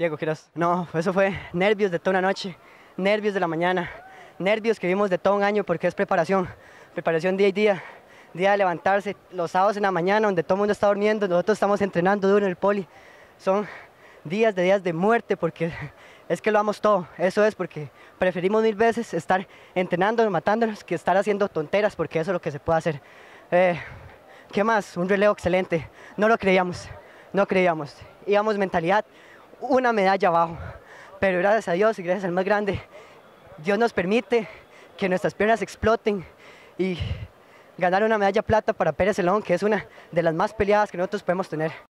Diego No, eso fue nervios de toda una noche, nervios de la mañana, nervios que vimos de todo un año porque es preparación, preparación día y día, día de levantarse, los sábados en la mañana donde todo el mundo está durmiendo, nosotros estamos entrenando duro en el poli. Son días de días de muerte porque es que lo amos todo, eso es porque preferimos mil veces estar entrenándonos, matándonos, que estar haciendo tonteras porque eso es lo que se puede hacer. Eh, ¿Qué más? Un relevo excelente, no lo creíamos, no creíamos, íbamos mentalidad una medalla abajo. Pero gracias a Dios y gracias al más grande, Dios nos permite que nuestras piernas exploten y ganar una medalla plata para Pérez Celón, que es una de las más peleadas que nosotros podemos tener.